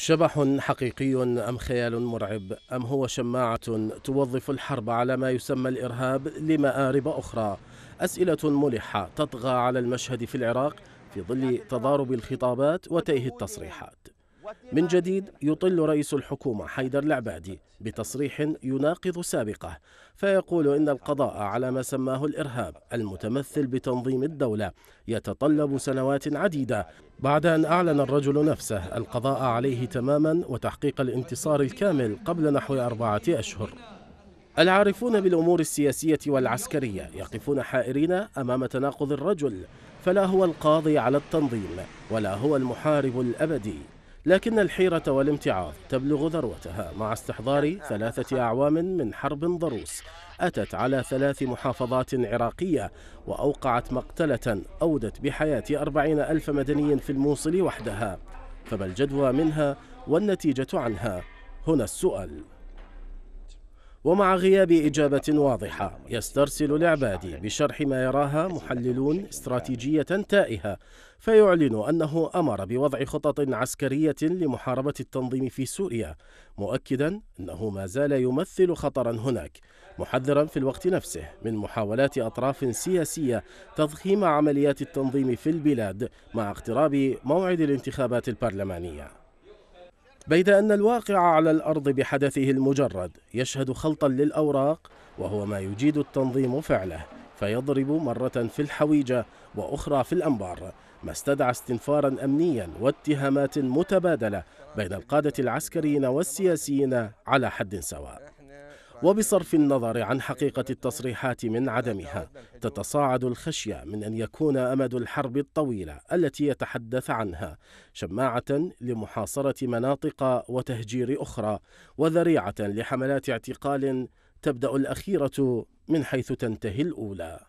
شبح حقيقي أم خيال مرعب أم هو شماعة توظف الحرب على ما يسمى الإرهاب لمآرب أخرى أسئلة ملحة تطغى على المشهد في العراق في ظل تضارب الخطابات وتيه التصريحات من جديد يطل رئيس الحكومة حيدر العبادي بتصريح يناقض سابقه فيقول إن القضاء على ما سماه الإرهاب المتمثل بتنظيم الدولة يتطلب سنوات عديدة بعد أن أعلن الرجل نفسه القضاء عليه تماما وتحقيق الانتصار الكامل قبل نحو أربعة أشهر العارفون بالأمور السياسية والعسكرية يقفون حائرين أمام تناقض الرجل فلا هو القاضي على التنظيم ولا هو المحارب الأبدي لكن الحيرة والامتعاض تبلغ ذروتها مع استحضار ثلاثة أعوام من حرب ضروس أتت على ثلاث محافظات عراقية وأوقعت مقتلة أودت بحياة أربعين ألف مدني في الموصل وحدها فما الجدوى منها والنتيجة عنها هنا السؤال ومع غياب إجابة واضحة يسترسل العبادي بشرح ما يراها محللون استراتيجية تائهة فيعلن أنه أمر بوضع خطط عسكرية لمحاربة التنظيم في سوريا مؤكدا أنه ما زال يمثل خطرا هناك محذرا في الوقت نفسه من محاولات أطراف سياسية تضخيم عمليات التنظيم في البلاد مع اقتراب موعد الانتخابات البرلمانية بيد أن الواقع على الأرض بحدثه المجرد يشهد خلطا للأوراق وهو ما يجيد التنظيم فعله فيضرب مرة في الحويجة وأخرى في الأنبار ما استدعى استنفارا أمنيا واتهامات متبادلة بين القادة العسكريين والسياسيين على حد سواء وبصرف النظر عن حقيقة التصريحات من عدمها تتصاعد الخشية من أن يكون أمد الحرب الطويلة التي يتحدث عنها شماعة لمحاصرة مناطق وتهجير أخرى وذريعة لحملات اعتقال تبدأ الأخيرة من حيث تنتهي الأولى